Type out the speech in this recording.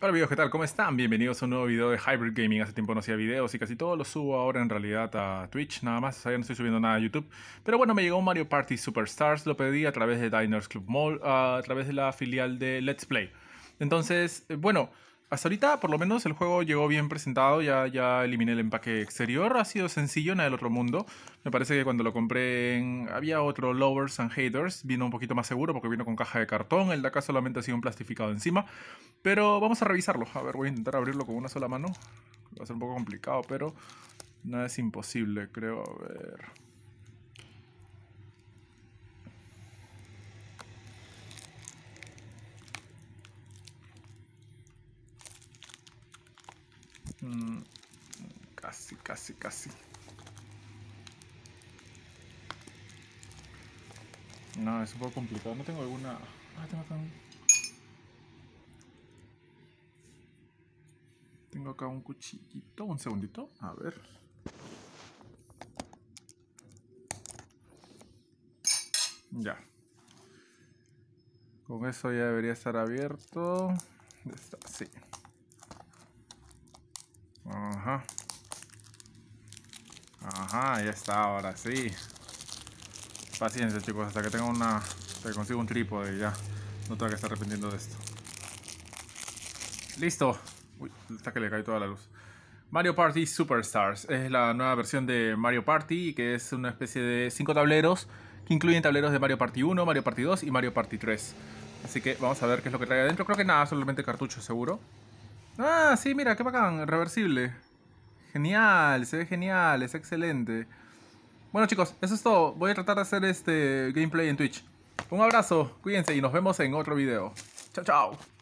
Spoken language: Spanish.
Hola amigos, ¿qué tal? ¿Cómo están? Bienvenidos a un nuevo video de Hybrid Gaming. Hace tiempo no hacía videos y casi todo lo subo ahora en realidad a Twitch, nada más. O ya no estoy subiendo nada a YouTube. Pero bueno, me llegó Mario Party Superstars, lo pedí a través de Diners Club Mall, a través de la filial de Let's Play. Entonces, eh, bueno, hasta ahorita, por lo menos, el juego llegó bien presentado. Ya, ya eliminé el empaque exterior. Ha sido sencillo, nada del otro mundo. Me parece que cuando lo compré había otro Lovers and Haters. Vino un poquito más seguro porque vino con caja de cartón. El de acá solamente ha sido un plastificado encima. Pero vamos a revisarlo. A ver, voy a intentar abrirlo con una sola mano. Va a ser un poco complicado, pero nada es imposible, creo. A ver. Mm, casi, casi, casi. No, es un poco complicado. No tengo alguna... Ah, tengo acá un... Tengo acá un cuchillito. Un segundito. A ver. Ya. Con eso ya debería estar abierto. sí. Ajá. Ajá, ya está, ahora sí. Paciencia, chicos, hasta que tenga una. Hasta que consiga un trípode y ya. No tengo que estar arrepintiendo de esto. Listo. Uy, hasta que le cae toda la luz. Mario Party Superstars es la nueva versión de Mario Party, que es una especie de cinco tableros que incluyen tableros de Mario Party 1, Mario Party 2 y Mario Party 3. Así que vamos a ver qué es lo que trae adentro. Creo que nada, solamente cartuchos seguro. Ah, sí, mira, qué bacán, reversible. Genial, se ve genial, es excelente. Bueno chicos, eso es todo. Voy a tratar de hacer este gameplay en Twitch. Un abrazo, cuídense y nos vemos en otro video. Chao, chao.